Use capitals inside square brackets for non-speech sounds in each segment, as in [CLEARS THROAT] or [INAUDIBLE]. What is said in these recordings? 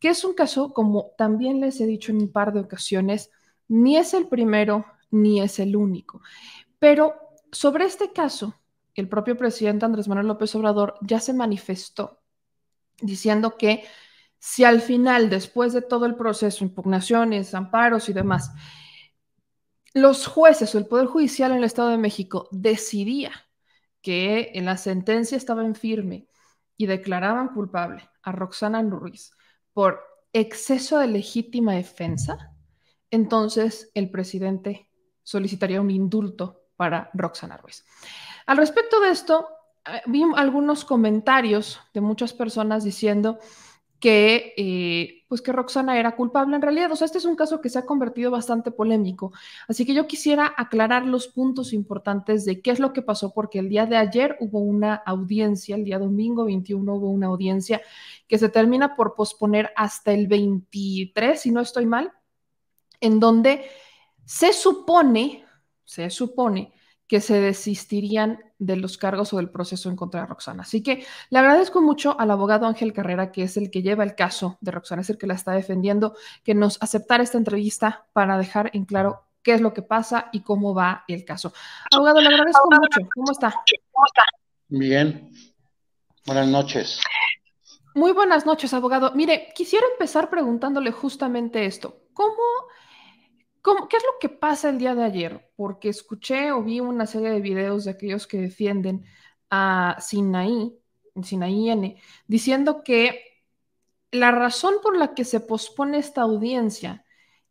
que es un caso, como también les he dicho en un par de ocasiones, ni es el primero ni es el único. Pero sobre este caso, el propio presidente Andrés Manuel López Obrador ya se manifestó diciendo que si al final, después de todo el proceso, impugnaciones, amparos y demás, los jueces o el Poder Judicial en el Estado de México decidía que en la sentencia estaba en firme y declaraban culpable a Roxana Ruiz por exceso de legítima defensa, entonces el presidente solicitaría un indulto para Roxana Ruiz. Al respecto de esto, eh, vi algunos comentarios de muchas personas diciendo, que, eh, pues que Roxana era culpable en realidad. O sea, este es un caso que se ha convertido bastante polémico. Así que yo quisiera aclarar los puntos importantes de qué es lo que pasó, porque el día de ayer hubo una audiencia, el día domingo 21 hubo una audiencia que se termina por posponer hasta el 23, si no estoy mal, en donde se supone, se supone que se desistirían de los cargos o del proceso en contra de Roxana. Así que le agradezco mucho al abogado Ángel Carrera, que es el que lleva el caso de Roxana, es el que la está defendiendo, que nos aceptara esta entrevista para dejar en claro qué es lo que pasa y cómo va el caso. Abogado, le agradezco mucho. ¿Cómo está? Bien. Buenas noches. Muy buenas noches, abogado. Mire, quisiera empezar preguntándole justamente esto. ¿Cómo ¿Qué es lo que pasa el día de ayer? Porque escuché o vi una serie de videos de aquellos que defienden a Sinaí, Sinaí N, diciendo que la razón por la que se pospone esta audiencia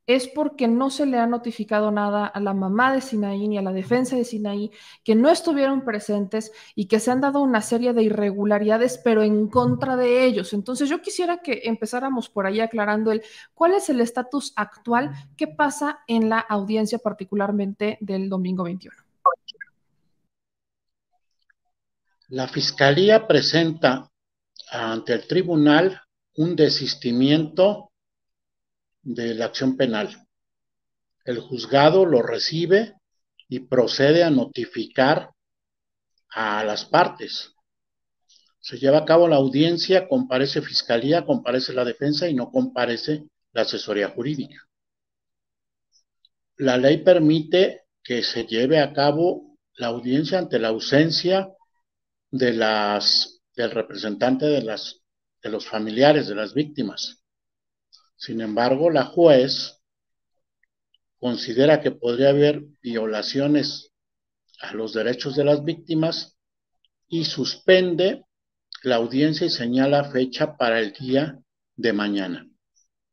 es porque no se le ha notificado nada a la mamá de Sinaí ni a la defensa de Sinaí, que no estuvieron presentes y que se han dado una serie de irregularidades, pero en contra de ellos. Entonces yo quisiera que empezáramos por ahí aclarando el cuál es el estatus actual, qué pasa en la audiencia particularmente del domingo 21. La Fiscalía presenta ante el tribunal un desistimiento de la acción penal. El juzgado lo recibe y procede a notificar a las partes. Se lleva a cabo la audiencia, comparece fiscalía, comparece la defensa y no comparece la asesoría jurídica. La ley permite que se lleve a cabo la audiencia ante la ausencia de las, del representante de, las, de los familiares de las víctimas. Sin embargo, la juez considera que podría haber violaciones a los derechos de las víctimas y suspende la audiencia y señala fecha para el día de mañana.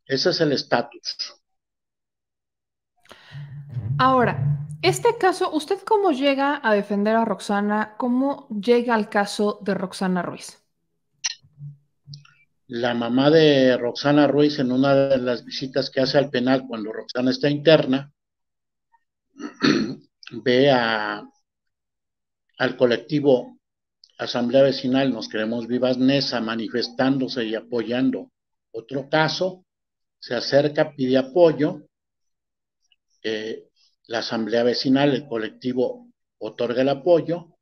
Ese es el estatus. Ahora, este caso, ¿usted cómo llega a defender a Roxana? ¿Cómo llega al caso de Roxana Ruiz? la mamá de Roxana Ruiz en una de las visitas que hace al penal cuando Roxana está interna, [CLEARS THROAT] ve a, al colectivo Asamblea Vecinal Nos Queremos Vivas Nesa manifestándose y apoyando otro caso, se acerca, pide apoyo, eh, la Asamblea Vecinal, el colectivo otorga el apoyo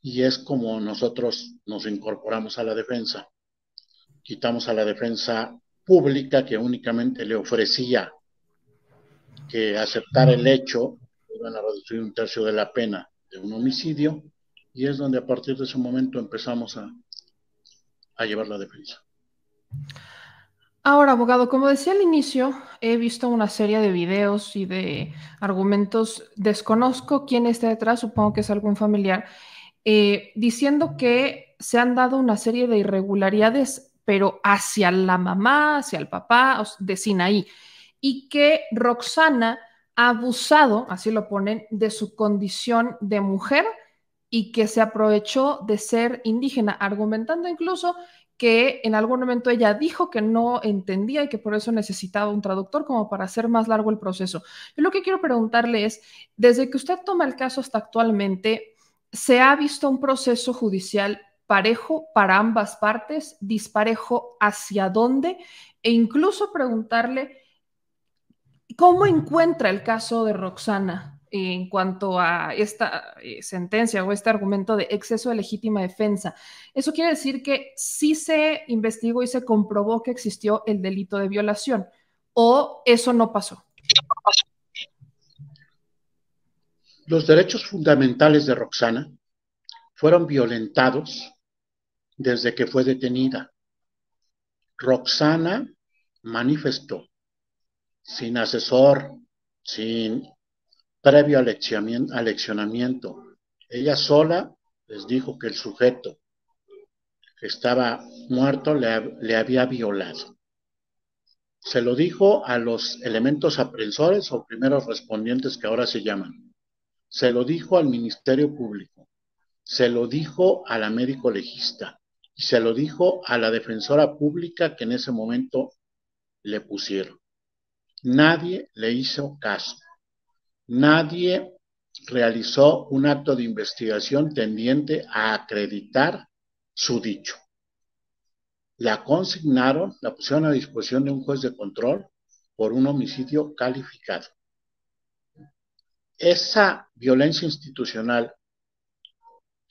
y es como nosotros nos incorporamos a la defensa quitamos a la defensa pública que únicamente le ofrecía que aceptara el hecho, iban a reducir un tercio de la pena de un homicidio, y es donde a partir de ese momento empezamos a, llevar la defensa. Ahora, abogado, como decía al inicio, he visto una serie de videos y de argumentos, desconozco quién está detrás, supongo que es algún familiar, eh, diciendo que se han dado una serie de irregularidades pero hacia la mamá, hacia el papá de Sinaí, y que Roxana ha abusado, así lo ponen, de su condición de mujer y que se aprovechó de ser indígena, argumentando incluso que en algún momento ella dijo que no entendía y que por eso necesitaba un traductor como para hacer más largo el proceso. Yo lo que quiero preguntarle es, desde que usted toma el caso hasta actualmente, ¿se ha visto un proceso judicial parejo para ambas partes, disparejo hacia dónde e incluso preguntarle cómo encuentra el caso de Roxana en cuanto a esta eh, sentencia o este argumento de exceso de legítima defensa. Eso quiere decir que sí se investigó y se comprobó que existió el delito de violación o eso no pasó. Los derechos fundamentales de Roxana fueron violentados desde que fue detenida. Roxana manifestó, sin asesor, sin previo aleccionamiento, ella sola les dijo que el sujeto que estaba muerto le, había violado. Se lo dijo a los elementos aprensores o primeros respondientes que ahora se llaman. Se lo dijo al Ministerio Público. Se lo dijo a la médico legista y se lo dijo a la defensora pública que en ese momento le pusieron. Nadie le hizo caso. Nadie realizó un acto de investigación tendiente a acreditar su dicho. La consignaron, la pusieron a disposición de un juez de control por un homicidio calificado. Esa violencia institucional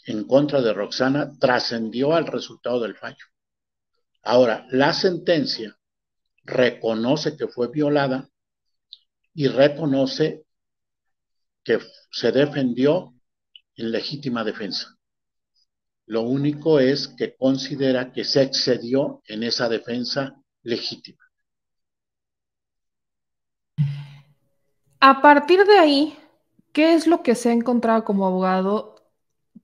en contra de Roxana trascendió al resultado del fallo. Ahora, la sentencia reconoce que fue violada y reconoce que se defendió en legítima defensa. Lo único es que considera que se excedió en esa defensa legítima. A partir de ahí, ¿qué es lo que se ha encontrado como abogado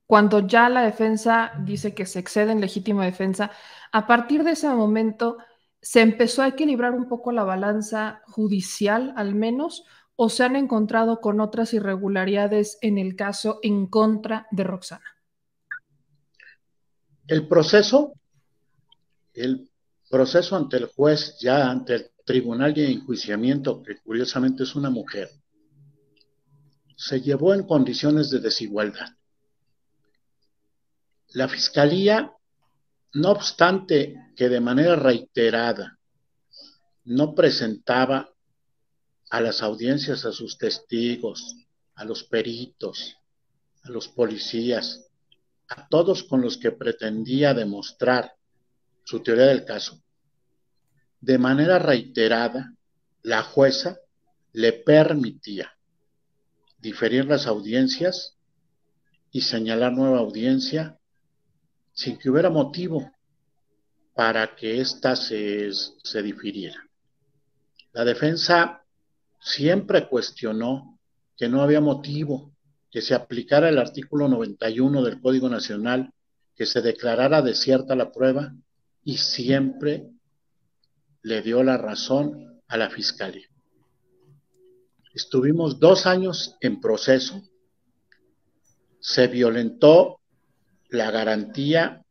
cuando ya la defensa dice que se excede en legítima defensa, a partir de ese momento se empezó a equilibrar un poco la balanza judicial, al menos, o se han encontrado con otras irregularidades en el caso en contra de Roxana. El proceso, el proceso ante el juez, ya ante el tribunal de enjuiciamiento, que curiosamente es una mujer, se llevó en condiciones de desigualdad la Fiscalía, no obstante que de manera reiterada no presentaba a las audiencias a sus testigos, a los peritos, a los policías, a todos con los que pretendía demostrar su teoría del caso. De manera reiterada, la jueza le permitía diferir las audiencias y señalar nueva audiencia sin que hubiera motivo para que ésta se, se difiriera. La defensa siempre cuestionó que no había motivo que se aplicara el artículo 91 del Código Nacional, que se declarara desierta la prueba y siempre le dio la razón a la Fiscalía. Estuvimos dos años en proceso, se violentó la garantía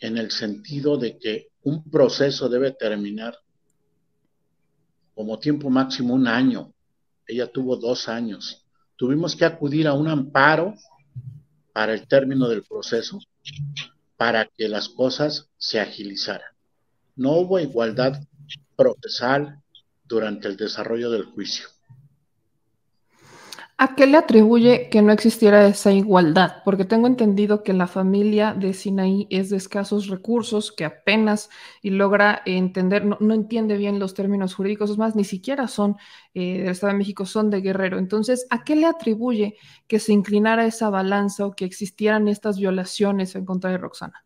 en el sentido de que un proceso debe terminar como tiempo máximo un año. Ella tuvo dos años. Tuvimos que acudir a un amparo para el término del proceso para que las cosas se agilizaran. No hubo igualdad procesal durante el desarrollo del juicio. ¿A qué le atribuye que no existiera esa igualdad? Porque tengo entendido que la familia de Sinaí es de escasos recursos, que apenas y logra entender, no, entiende bien los términos jurídicos, es más, ni siquiera son eh, del Estado de México, son de Guerrero. Entonces, ¿a qué le atribuye que se inclinara esa balanza o que existieran estas violaciones en contra de Roxana?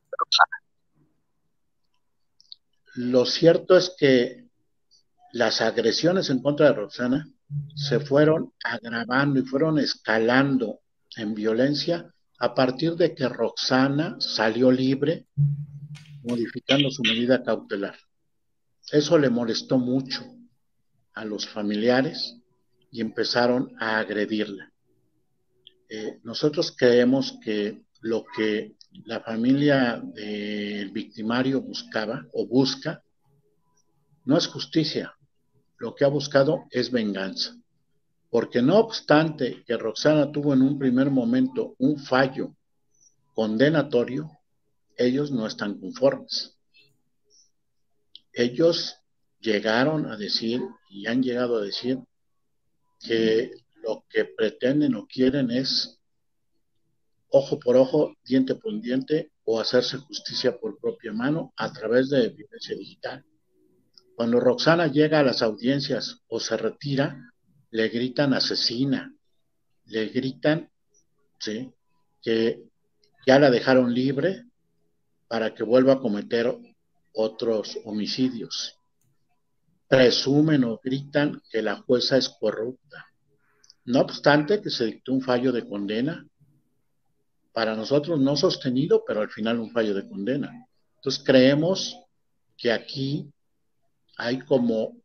Lo cierto es que las agresiones en contra de Roxana se fueron agravando y fueron escalando en violencia a partir de que Roxana salió libre modificando su medida cautelar. Eso le molestó mucho a los familiares y empezaron a agredirla. Eh, nosotros creemos que lo que la familia del victimario buscaba o busca no es justicia, lo que ha buscado es venganza. Porque no obstante que Roxana tuvo en un primer momento un fallo condenatorio, ellos no están conformes. Ellos llegaron a decir y han llegado a decir que lo que pretenden o quieren es ojo por ojo, diente por diente o hacerse justicia por propia mano a través de evidencia digital. Cuando Roxana llega a las audiencias o se retira, le gritan asesina, le gritan que ya la dejaron libre para que vuelva a cometer otros homicidios. Presumen o gritan que la jueza es corrupta. No obstante que se dictó un fallo de condena, para nosotros no sostenido, pero al final un fallo de condena. Entonces creemos que aquí hay como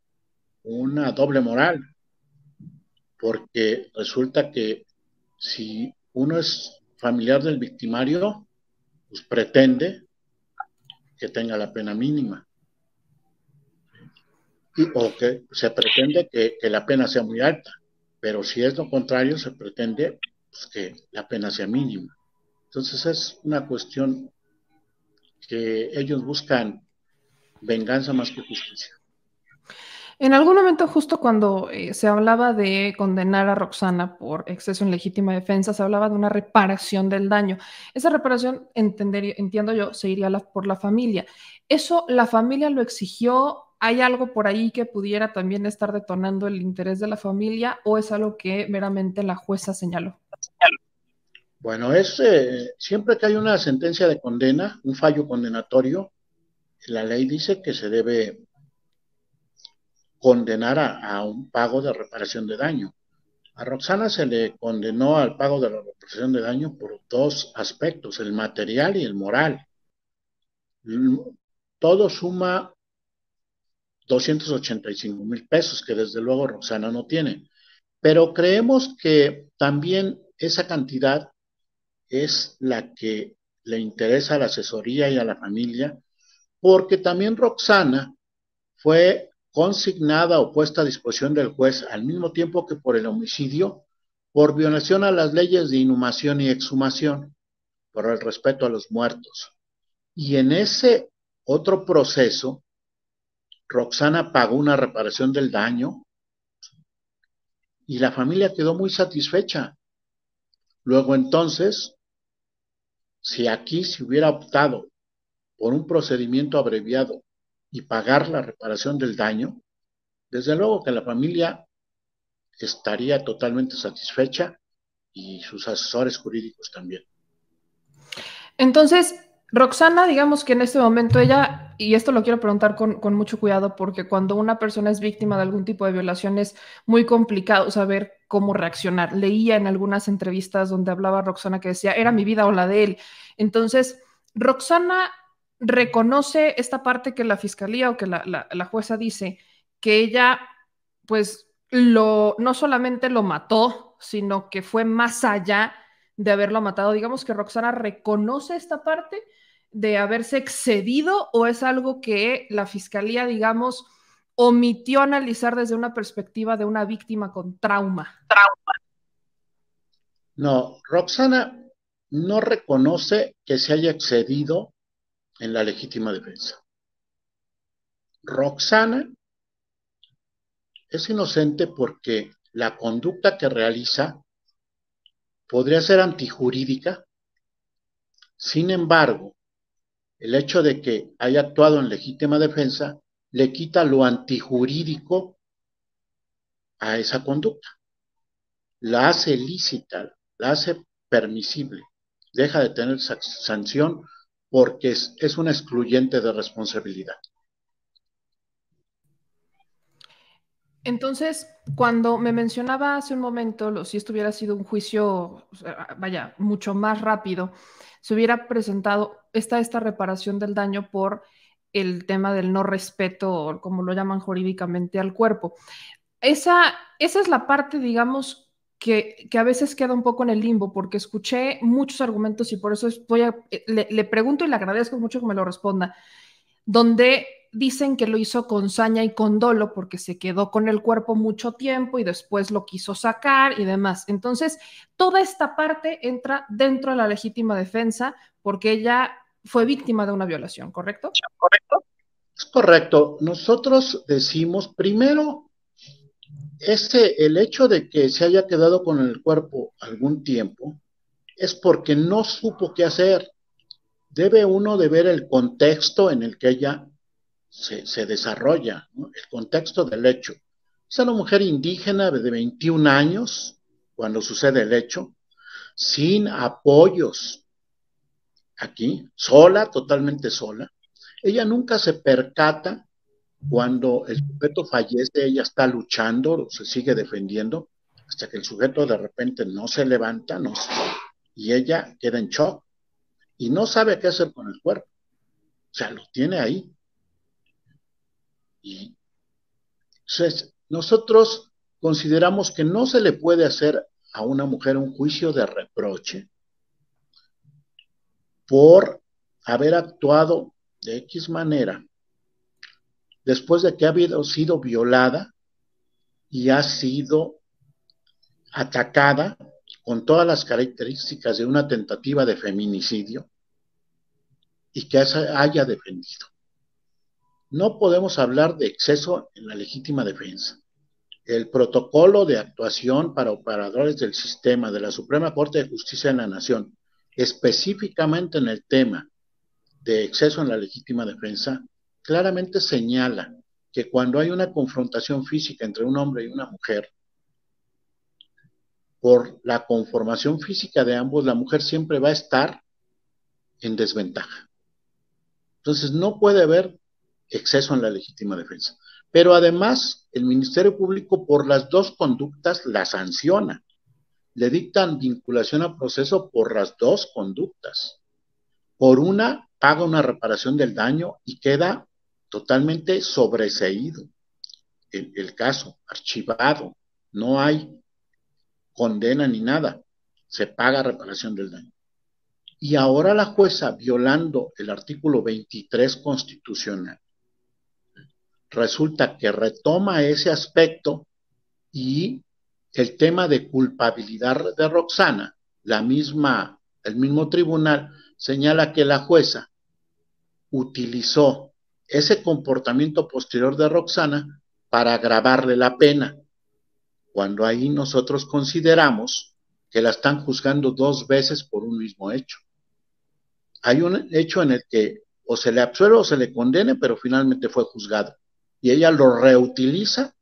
una doble moral, porque resulta que si uno es familiar del victimario, pues pretende que tenga la pena mínima. Y, o que se pretende que, la pena sea muy alta, pero si es lo contrario, se pretende pues, que la pena sea mínima. Entonces es una cuestión que ellos buscan venganza más que justicia. En algún momento, justo cuando eh, se hablaba de condenar a Roxana por exceso en legítima defensa, se hablaba de una reparación del daño. Esa reparación, entiendo yo, se iría por la familia. ¿Eso la familia lo exigió? ¿Hay algo por ahí que pudiera también estar detonando el interés de la familia o es algo que meramente la jueza señaló? Bueno, es eh, siempre que hay una sentencia de condena, un fallo condenatorio, la ley dice que se debe condenar a un pago de reparación de daño. A Roxana se le condenó al pago de la reparación de daño por dos aspectos, el material y el moral. Todo suma 285 mil pesos, que desde luego Roxana no tiene. Pero creemos que también esa cantidad es la que le interesa a la asesoría y a la familia, porque también Roxana fue consignada o puesta a disposición del juez al mismo tiempo que por el homicidio, por violación a las leyes de inhumación y exhumación, por el respeto a los muertos. Y en ese otro proceso, Roxana pagó una reparación del daño y la familia quedó muy satisfecha. Luego entonces, si aquí se hubiera optado por un procedimiento abreviado y pagar la reparación del daño, desde luego que la familia estaría totalmente satisfecha y sus asesores jurídicos también. Entonces, Roxana, digamos que en este momento ella, y esto lo quiero preguntar con, con, mucho cuidado, porque cuando una persona es víctima de algún tipo de violación es muy complicado saber cómo reaccionar. Leía en algunas entrevistas donde hablaba Roxana que decía, era mi vida o la de él. Entonces, Roxana reconoce esta parte que la fiscalía o que la, jueza dice, que ella, pues, lo, no solamente lo mató, sino que fue más allá de haberlo matado. Digamos que Roxana reconoce esta parte de haberse excedido o es algo que la fiscalía, digamos, omitió analizar desde una perspectiva de una víctima con trauma. Trauma. No, Roxana no reconoce que se haya excedido en la legítima defensa. Roxana es inocente porque la conducta que realiza podría ser antijurídica. Sin embargo, el hecho de que haya actuado en legítima defensa le quita lo antijurídico a esa conducta. La hace lícita, la hace permisible, deja de tener sanción porque es, una excluyente de responsabilidad. Entonces, cuando me mencionaba hace un momento, lo, si esto hubiera sido un juicio, vaya, mucho más rápido, se hubiera presentado esta, esta reparación del daño por el tema del no respeto, como lo llaman jurídicamente, al cuerpo. Esa, esa es la parte, digamos, que, a veces queda un poco en el limbo porque escuché muchos argumentos y por eso voy eh, le, pregunto y le agradezco mucho que me lo responda, donde dicen que lo hizo con saña y con dolo porque se quedó con el cuerpo mucho tiempo y después lo quiso sacar y demás. Entonces, toda esta parte entra dentro de la legítima defensa porque ella fue víctima de una violación, ¿correcto? Correcto. Correcto. Nosotros decimos primero ese, el hecho de que se haya quedado con el cuerpo algún tiempo es porque no supo qué hacer. Debe uno de ver el contexto en el que ella se, desarrolla, el contexto del hecho. Es una mujer indígena de 21 años cuando sucede el hecho, sin apoyos aquí, sola, totalmente sola. Ella nunca se percata cuando el sujeto fallece, ella está luchando, se sigue defendiendo, hasta que el sujeto de repente no se levanta no y ella queda en shock y no sabe qué hacer con el cuerpo. O sea, lo tiene ahí. Y entonces, nosotros consideramos que no se le puede hacer a una mujer un juicio de reproche por haber actuado de X manera después de que ha sido violada y ha sido atacada con todas las características de una tentativa de feminicidio y que haya defendido. No podemos hablar de exceso en la legítima defensa. El protocolo de actuación para operadores del sistema de la Suprema Corte de Justicia de la Nación, específicamente en el tema de exceso en la legítima defensa, claramente señala que cuando hay una confrontación física entre un hombre y una mujer, por la conformación física de ambos, la mujer siempre va a estar en desventaja. Entonces, no puede haber exceso en la legítima defensa. Pero además, el Ministerio Público por las dos conductas la sanciona. Le dictan vinculación a proceso por las dos conductas. Por una, paga una reparación del daño y queda totalmente sobreseído el, el caso, archivado, no hay condena ni nada, se paga reparación del daño. Y ahora la jueza, violando el artículo 23 constitucional, resulta que retoma ese aspecto y el tema de culpabilidad de Roxana, la misma, el mismo tribunal señala que la jueza utilizó ese comportamiento posterior de Roxana para agravarle la pena, cuando ahí nosotros consideramos que la están juzgando dos veces por un mismo hecho. Hay un hecho en el que o se le absuelve o se le condene, pero finalmente fue juzgado. Y ella lo reutiliza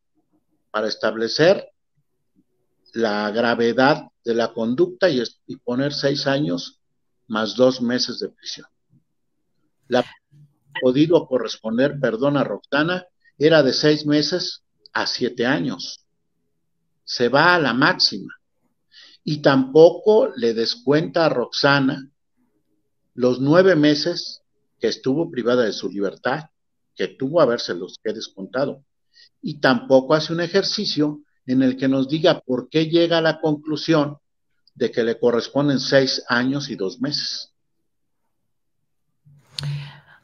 para establecer la gravedad de la conducta y, poner seis años más dos meses de prisión. La podido corresponder perdón a Roxana era de seis meses a siete años. Se va a la máxima. Y tampoco le descuenta a Roxana los nueve meses que estuvo privada de su libertad, que tuvo haberse los que descontado. Y tampoco hace un ejercicio en el que nos diga por qué llega a la conclusión de que le corresponden seis años y dos meses.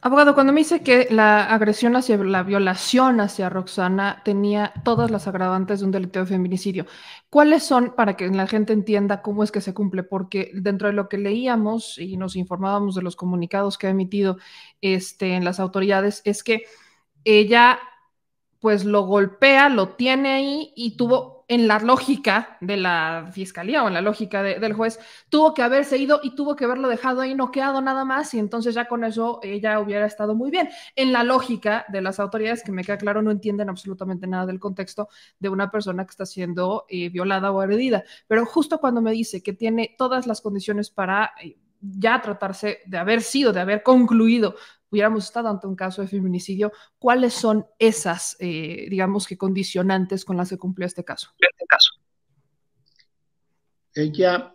Abogado, cuando me dice que la agresión hacia la violación hacia Roxana tenía todas las agravantes de un delito de feminicidio, ¿cuáles son para que la gente entienda cómo es que se cumple? Porque dentro de lo que leíamos y nos informábamos de los comunicados que ha emitido este, en las autoridades, es que ella pues lo golpea, lo tiene ahí y tuvo en la lógica de la fiscalía o en la lógica del juez, tuvo que haberse ido y tuvo que haberlo dejado ahí noqueado nada más y entonces ya con eso ella hubiera estado muy bien. En la lógica de las autoridades, que me queda claro, no entienden absolutamente nada del contexto de una persona que está siendo eh, violada o heredida. Pero justo cuando me dice que tiene todas las condiciones para... Eh, ya tratarse de haber sido, de haber concluido hubiéramos estado ante un caso de feminicidio, ¿cuáles son esas, eh, digamos que condicionantes con las que cumplió este caso? Este caso. Ella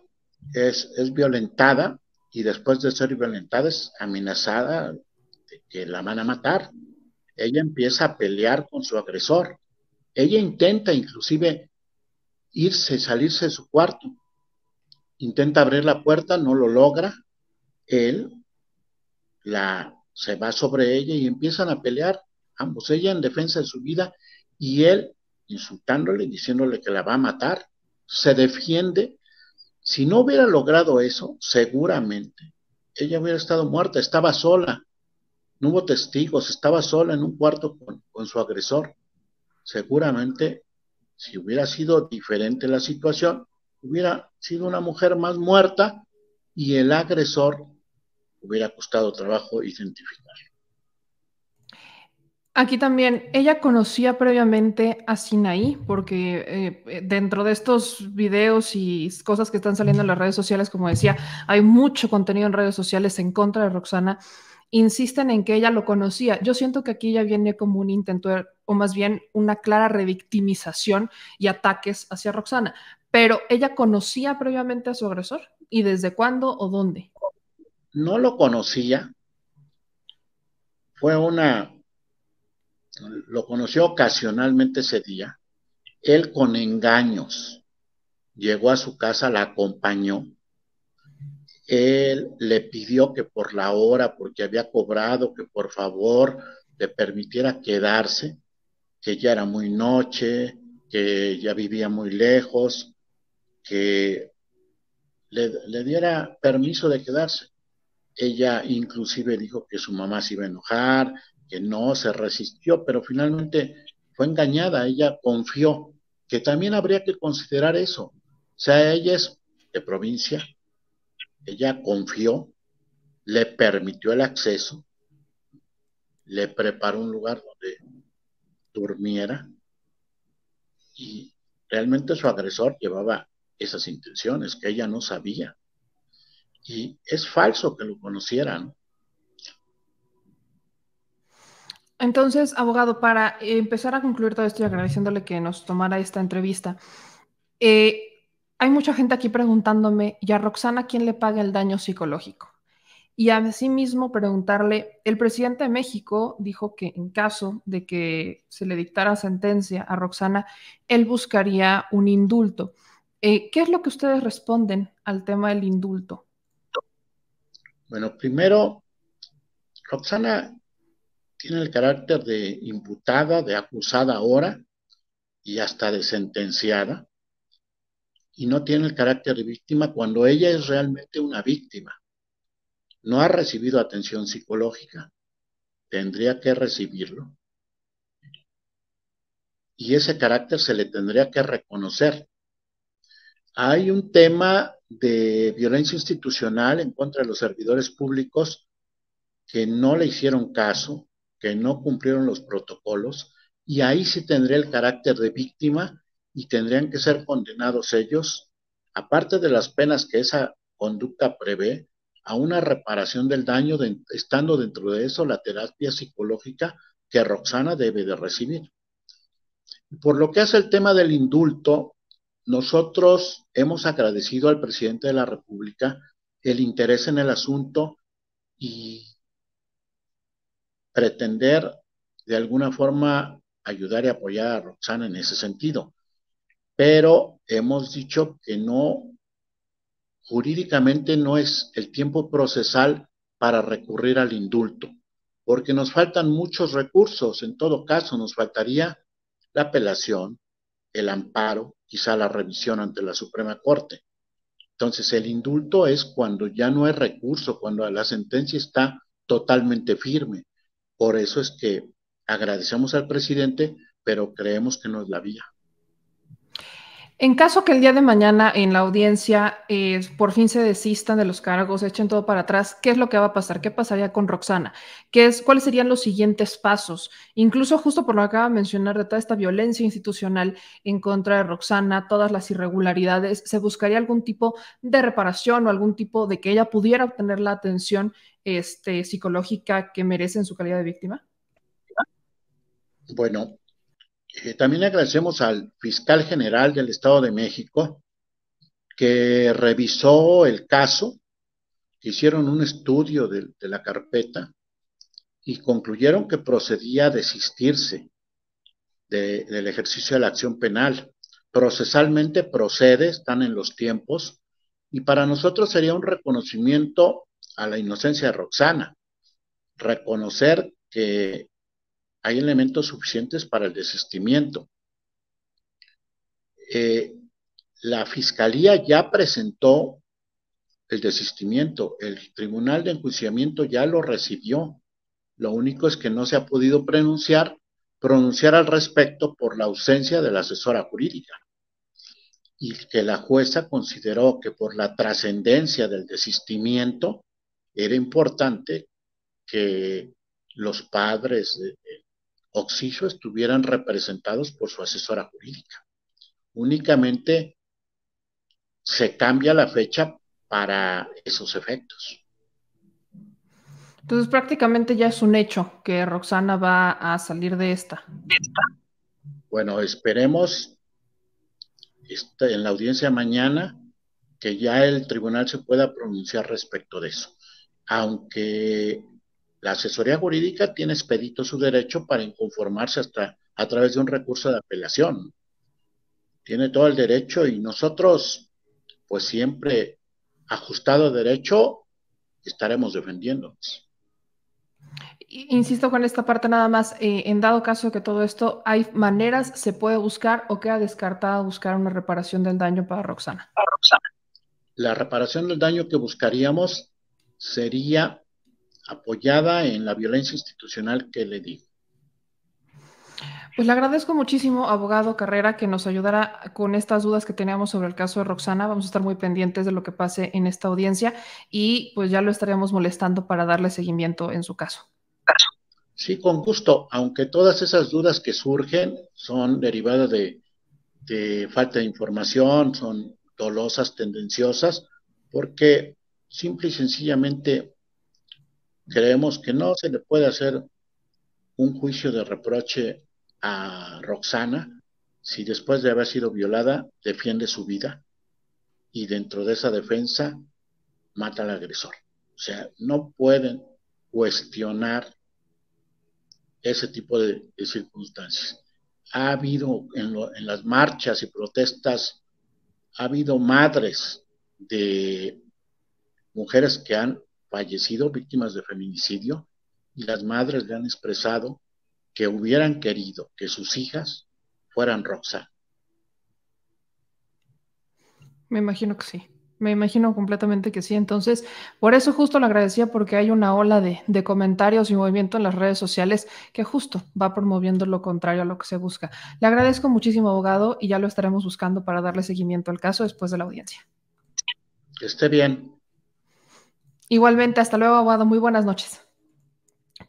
es, es violentada y después de ser violentada es amenazada de que la van a matar. Ella empieza a pelear con su agresor. Ella intenta inclusive irse, salirse de su cuarto. Intenta abrir la puerta, no lo logra. Él la se va sobre ella y empiezan a pelear ambos, ella en defensa de su vida y él insultándole, diciéndole que la va a matar, se defiende. Si no hubiera logrado eso, seguramente ella hubiera estado muerta, estaba sola, no hubo testigos, estaba sola en un cuarto con, con su agresor. Seguramente, si hubiera sido diferente la situación, hubiera sido una mujer más muerta y el agresor hubiera costado trabajo identificar. Aquí también, ella conocía previamente a Sinaí, porque eh, eh, dentro de estos videos y cosas que están saliendo en las redes sociales, como decía, hay mucho contenido en redes sociales en contra de Roxana, insisten en que ella lo conocía. Yo siento que aquí ya viene como un intento, o más bien una clara revictimización y ataques hacia Roxana, pero ella conocía previamente a su agresor y desde cuándo o dónde no lo conocía, fue una, lo conoció ocasionalmente ese día, él con engaños llegó a su casa, la acompañó, él le pidió que por la hora, porque había cobrado, que por favor le permitiera quedarse, que ya era muy noche, que ya vivía muy lejos, que le, diera permiso de quedarse. Ella inclusive dijo que su mamá se iba a enojar, que no, se resistió, pero finalmente fue engañada, ella confió, que también habría que considerar eso. O sea, ella es de provincia, ella confió, le permitió el acceso, le preparó un lugar donde durmiera y realmente su agresor llevaba esas intenciones que ella no sabía. Y es falso que lo conocieran. Entonces, abogado, para empezar a concluir todo esto y agradeciéndole que nos tomara esta entrevista, eh, hay mucha gente aquí preguntándome, ¿y a Roxana quién le paga el daño psicológico? Y a mismo preguntarle, el presidente de México dijo que en caso de que se le dictara sentencia a Roxana, él buscaría un indulto. Eh, ¿Qué es lo que ustedes responden al tema del indulto? Bueno, primero, Roxana tiene el carácter de imputada, de acusada ahora y hasta de sentenciada, y no tiene el carácter de víctima cuando ella es realmente una víctima. No ha recibido atención psicológica, tendría que recibirlo. Y ese carácter se le tendría que reconocer. Hay un tema de violencia institucional en contra de los servidores públicos que no le hicieron caso, que no cumplieron los protocolos, y ahí sí tendría el carácter de víctima y tendrían que ser condenados ellos, aparte de las penas que esa conducta prevé, a una reparación del daño, estando dentro de eso la terapia psicológica que Roxana debe de recibir. Por lo que hace el tema del indulto, nosotros hemos agradecido al presidente de la República el interés en el asunto y pretender de alguna forma ayudar y apoyar a Roxana en ese sentido. Pero hemos dicho que no, jurídicamente no es el tiempo procesal para recurrir al indulto, porque nos faltan muchos recursos. En todo caso, nos faltaría la apelación, el amparo, quizá la revisión ante la Suprema Corte. Entonces, el indulto es cuando ya no hay recurso, cuando la sentencia está totalmente firme. Por eso es que agradecemos al presidente, pero creemos que no es la vía. En caso que el día de mañana en la audiencia eh, por fin se desistan de los cargos, echen todo para atrás, ¿qué es lo que va a pasar? ¿Qué pasaría con Roxana? ¿Cuáles serían los siguientes pasos? Incluso justo por lo que acaba de mencionar de toda esta violencia institucional en contra de Roxana, todas las irregularidades, ¿se buscaría algún tipo de reparación o algún tipo de que ella pudiera obtener la atención este, psicológica que merece en su calidad de víctima? Bueno, eh, también también agradecemos al fiscal general del Estado de México que revisó el caso, hicieron un estudio de, la carpeta y concluyeron que procedía a desistirse del ejercicio de la acción penal. Procesalmente procede, están en los tiempos, y para nosotros sería un reconocimiento a la inocencia de Roxana, reconocer que hay elementos suficientes para el desistimiento. Eh, la Fiscalía ya presentó el desistimiento, el Tribunal de Enjuiciamiento ya lo recibió, lo único es que no se ha podido pronunciar, pronunciar al respecto por la ausencia de la asesora jurídica y que la jueza consideró que por la trascendencia del desistimiento era importante que los padres, Oxiso estuvieran representados por su asesora jurídica. Únicamente se cambia la fecha para esos efectos. Entonces prácticamente ya es un hecho que Roxana va a salir de esta. Bueno, esperemos este, en la audiencia mañana que ya el tribunal se pueda pronunciar respecto de eso. Aunque la asesoría jurídica tiene expedito su derecho para inconformarse hasta a través de un recurso de apelación. Tiene todo el derecho y nosotros, pues siempre ajustado derecho, estaremos defendiéndonos. Insisto con esta parte nada más, eh, en dado caso que todo esto, ¿hay maneras, se puede buscar o queda descartada buscar una reparación del daño Para Roxana. La reparación del daño que buscaríamos sería apoyada en la violencia institucional que le digo. Pues le agradezco muchísimo, abogado Carrera, que nos ayudara con estas dudas que teníamos sobre el caso de Roxana. Vamos a estar muy pendientes de lo que pase en esta audiencia y pues ya lo estaríamos molestando para darle seguimiento en su caso. Sí, con gusto, aunque todas esas dudas que surgen son derivadas de, de falta de información, son dolosas, tendenciosas, porque simple y sencillamente creemos que no se le puede hacer un juicio de reproche a Roxana si después de haber sido violada defiende su vida y dentro de esa defensa mata al agresor. O sea, no pueden cuestionar ese tipo de, circunstancias. Ha habido en, en las marchas y protestas, ha habido madres de mujeres que han fallecido víctimas de feminicidio y las madres le han expresado que hubieran querido que sus hijas fueran rosa Me imagino que sí. Me imagino completamente que sí. Entonces, por eso justo le agradecía porque hay una ola de, de, comentarios y movimiento en las redes sociales que justo va promoviendo lo contrario a lo que se busca. Le agradezco muchísimo, abogado, y ya lo estaremos buscando para darle seguimiento al caso después de la audiencia. Que esté bien. Igualmente, hasta luego, abogado. Muy buenas noches.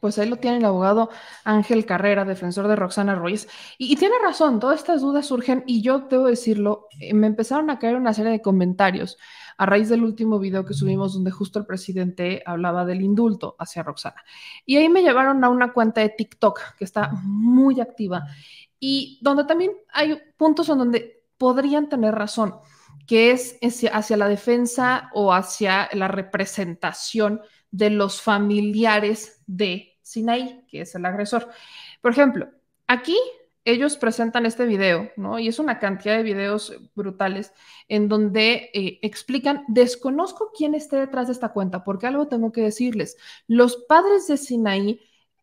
Pues ahí lo tiene el abogado Ángel Carrera, defensor de Roxana Ruiz. Y, tiene razón, todas estas dudas surgen y yo debo decirlo, eh, me empezaron a caer una serie de comentarios a raíz del último video que subimos donde justo el presidente hablaba del indulto hacia Roxana. Y ahí me llevaron a una cuenta de TikTok que está muy activa y donde también hay puntos en donde podrían tener razón que es hacia la defensa o hacia la representación de los familiares de Sinaí, que es el agresor. Por ejemplo, aquí ellos presentan este video, ¿no? Y es una cantidad de videos brutales en donde eh, explican, desconozco quién esté detrás de esta cuenta, porque algo tengo que decirles, los padres de Sinaí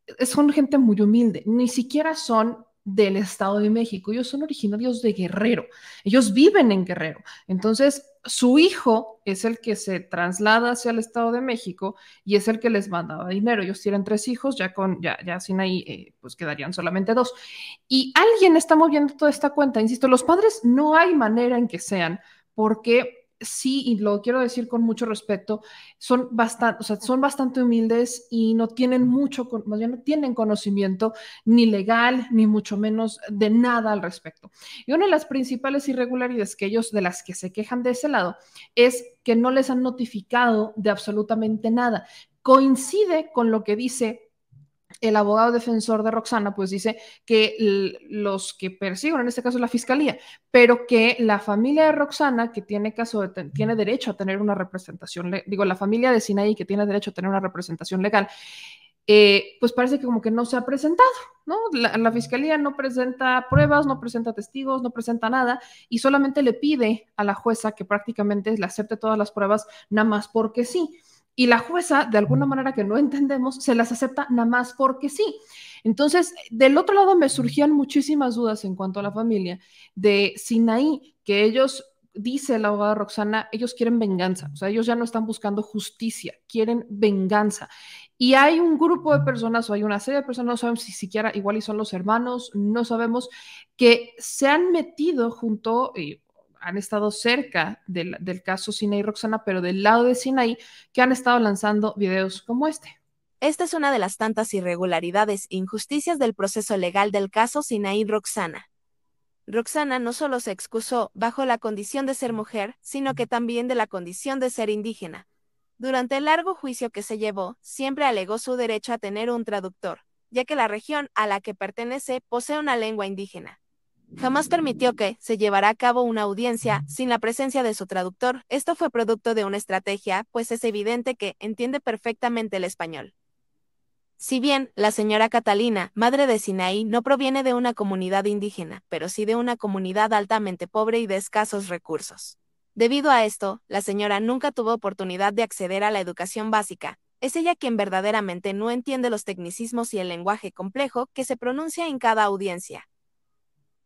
eh, son gente muy humilde, ni siquiera son del Estado de México. Ellos son originarios de Guerrero. Ellos viven en Guerrero. Entonces, su hijo es el que se traslada hacia el Estado de México y es el que les mandaba dinero. Ellos tienen tres hijos, ya con ya, ya sin ahí, eh, pues quedarían solamente dos. Y alguien está moviendo toda esta cuenta. Insisto, los padres no hay manera en que sean, porque sí, y lo quiero decir con mucho respeto, son bastante, o sea, son bastante humildes y no tienen mucho, más bien no tienen conocimiento ni legal, ni mucho menos de nada al respecto. Y una de las principales irregularidades que ellos, de las que se quejan de ese lado, es que no les han notificado de absolutamente nada. Coincide con lo que dice el abogado defensor de Roxana, pues dice que los que persiguen, en este caso la fiscalía, pero que la familia de Roxana, que tiene, caso tiene derecho a tener una representación, digo, la familia de Sinaí, que tiene derecho a tener una representación legal, eh, pues parece que como que no se ha presentado, ¿no? La, la, fiscalía no presenta pruebas, no presenta testigos, no presenta nada y solamente le pide a la jueza que prácticamente le acepte todas las pruebas, nada más porque sí y la jueza, de alguna manera que no entendemos, se las acepta nada más porque sí. Entonces, del otro lado me surgían muchísimas dudas en cuanto a la familia de Sinaí, que ellos, dice la abogada Roxana, ellos quieren venganza, o sea, ellos ya no están buscando justicia, quieren venganza. Y hay un grupo de personas o hay una serie de personas, no sabemos si siquiera igual y son los hermanos, no sabemos, que se han metido junto, eh, han estado cerca del, caso Sinaí Roxana, pero del lado de Sinaí, que han estado lanzando videos como este. Esta es una de las tantas irregularidades e injusticias del proceso legal del caso Sinaí Roxana. Roxana no solo se excusó bajo la condición de ser mujer, sino que también de la condición de ser indígena. Durante el largo juicio que se llevó, siempre alegó su derecho a tener un traductor, ya que la región a la que pertenece posee una lengua indígena jamás permitió que se llevara a cabo una audiencia sin la presencia de su traductor. Esto fue producto de una estrategia, pues es evidente que entiende perfectamente el español. Si bien la señora Catalina, madre de Sinaí, no proviene de una comunidad indígena, pero sí de una comunidad altamente pobre y de escasos recursos. Debido a esto, la señora nunca tuvo oportunidad de acceder a la educación básica. Es ella quien verdaderamente no entiende los tecnicismos y el lenguaje complejo que se pronuncia en cada audiencia.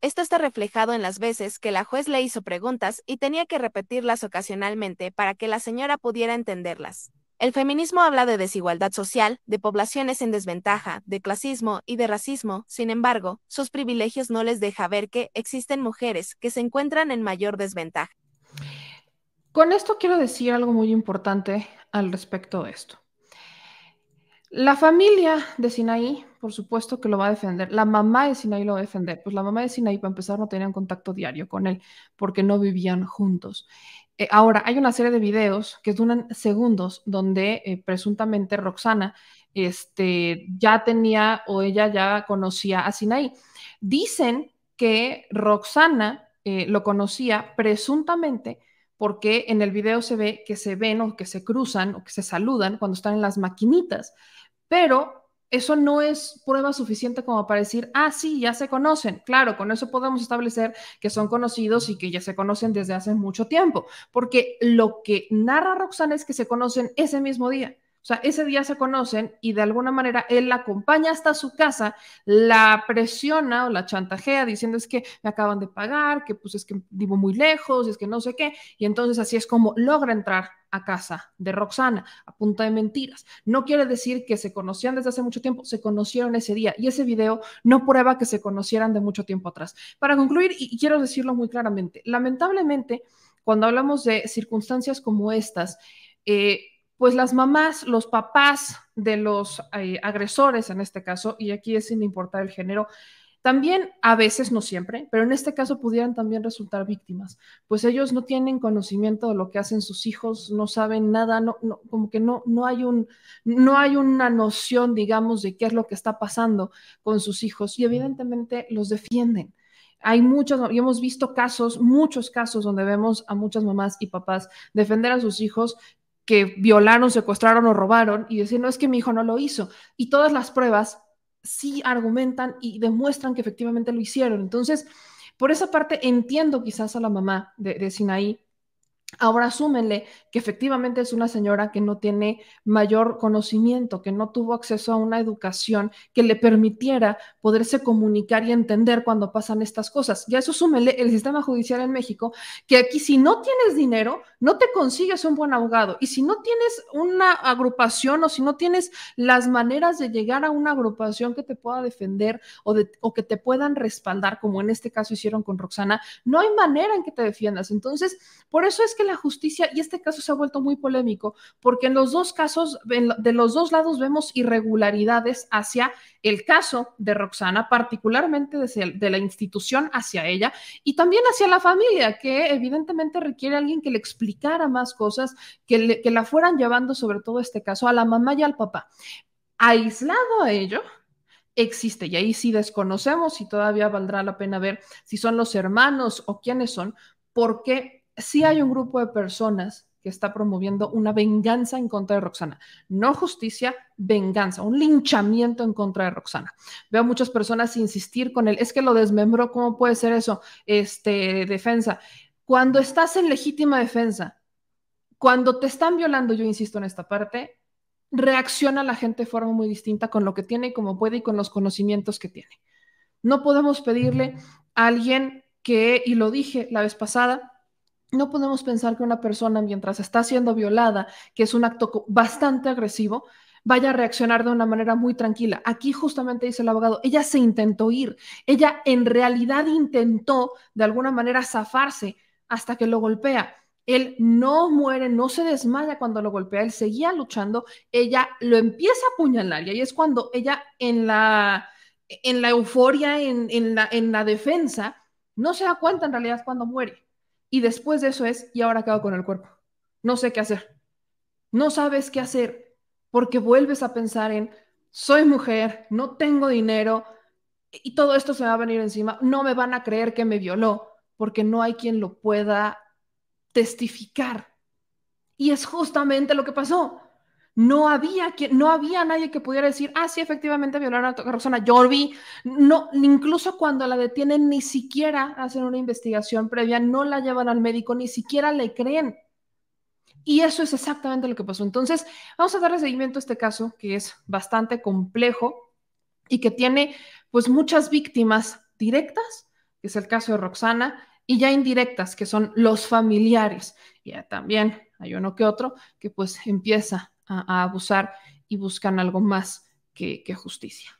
Esto está reflejado en las veces que la juez le hizo preguntas y tenía que repetirlas ocasionalmente para que la señora pudiera entenderlas. El feminismo habla de desigualdad social, de poblaciones en desventaja, de clasismo y de racismo, sin embargo, sus privilegios no les deja ver que existen mujeres que se encuentran en mayor desventaja. Con esto quiero decir algo muy importante al respecto de esto. La familia de Sinaí, por supuesto que lo va a defender. La mamá de Sinaí lo va a defender. Pues la mamá de Sinaí, para empezar, no tenían contacto diario con él porque no vivían juntos. Eh, ahora, hay una serie de videos que duran segundos donde eh, presuntamente Roxana este, ya tenía o ella ya conocía a Sinaí. Dicen que Roxana eh, lo conocía presuntamente porque en el video se ve que se ven o que se cruzan o que se saludan cuando están en las maquinitas, pero eso no es prueba suficiente como para decir, ah, sí, ya se conocen. Claro, con eso podemos establecer que son conocidos y que ya se conocen desde hace mucho tiempo, porque lo que narra Roxana es que se conocen ese mismo día. O sea, ese día se conocen y de alguna manera él la acompaña hasta su casa, la presiona o la chantajea diciendo es que me acaban de pagar, que pues es que vivo muy lejos, es que no sé qué. Y entonces así es como logra entrar a casa de Roxana a punta de mentiras. No quiere decir que se conocían desde hace mucho tiempo, se conocieron ese día y ese video no prueba que se conocieran de mucho tiempo atrás. Para concluir, y quiero decirlo muy claramente, lamentablemente, cuando hablamos de circunstancias como estas, eh, pues las mamás, los papás de los eh, agresores en este caso, y aquí es sin importar el género, también a veces, no siempre, pero en este caso pudieran también resultar víctimas, pues ellos no tienen conocimiento de lo que hacen sus hijos, no saben nada, no, como que no, no, hay un, no hay una noción, digamos, de qué es lo que está pasando con sus hijos y evidentemente los defienden. Hay muchos, y hemos visto casos, muchos casos donde vemos a muchas mamás y papás defender a sus hijos que violaron, secuestraron o robaron y decir, no es que mi hijo no lo hizo. Y todas las pruebas sí argumentan y demuestran que efectivamente lo hicieron. Entonces, por esa parte entiendo quizás a la mamá de, Sinaí. Ahora asúmenle que efectivamente es una señora que no tiene mayor conocimiento, que no tuvo acceso a una educación que le permitiera poderse comunicar y entender cuando pasan estas cosas. Ya eso súmenle el sistema judicial en México, que aquí si no tienes dinero, no te consigues un buen abogado. Y si no tienes una agrupación o si no tienes las maneras de llegar a una agrupación que te pueda defender o, que te puedan respaldar, como en este caso hicieron con Roxana, no hay manera en que te defiendas. Entonces, por eso es que la justicia y este caso se ha vuelto muy polémico, porque en los dos casos, de los dos lados vemos irregularidades hacia el caso de Roxana, particularmente de la institución hacia ella y también hacia la familia, que evidentemente requiere alguien que le explicara más cosas, que, que la fueran llevando sobre todo este caso a la mamá y al papá. Aislado a ello, existe. Y ahí sí desconocemos y todavía valdrá la pena ver si son los hermanos o quiénes son, porque sí hay un grupo de personas que está promoviendo una venganza en contra de Roxana. No justicia, venganza, un linchamiento en contra de Roxana. Veo muchas personas insistir con él, es que lo desmembró, ¿cómo puede ser eso? Este, defensa. Cuando estás en legítima defensa, cuando te están violando, yo insisto en esta parte, reacciona la gente de forma muy distinta con lo que tiene y como puede y con los conocimientos que tiene. No podemos pedirle a alguien que, y lo dije la vez pasada, no podemos pensar que una persona mientras está siendo violada, que es un acto bastante agresivo, vaya a reaccionar de una manera muy tranquila. Aquí justamente dice el abogado, ella se intentó ir, ella en realidad intentó de alguna manera zafarse hasta que lo golpea. Él no muere, no se desmaya cuando lo golpea, él seguía luchando, ella lo empieza a apuñalar y ahí es cuando ella en la, en la euforia, en, en, la, en la defensa, no se da cuenta en realidad cuando muere. Y después de eso es, y ahora acabo con el cuerpo. No sé qué hacer. No sabes qué hacer porque vuelves a pensar en, soy mujer, no tengo dinero y todo esto se va a venir encima. No me van a creer que me violó porque no hay quien lo pueda testificar. Y es justamente lo que pasó. No había, no había nadie que pudiera decir, ah, sí, efectivamente violaron a Roxana Jorbi No, incluso cuando la detienen, ni siquiera hacen una investigación previa, no la llevan al médico, ni siquiera le creen. Y eso es exactamente lo que pasó. Entonces, vamos a darle seguimiento a este caso, que es bastante complejo y que tiene pues muchas víctimas directas, que es el caso de Roxana, y ya indirectas, que son los familiares. Ya también hay uno que otro que pues empieza a, abusar y buscan algo más que justicia.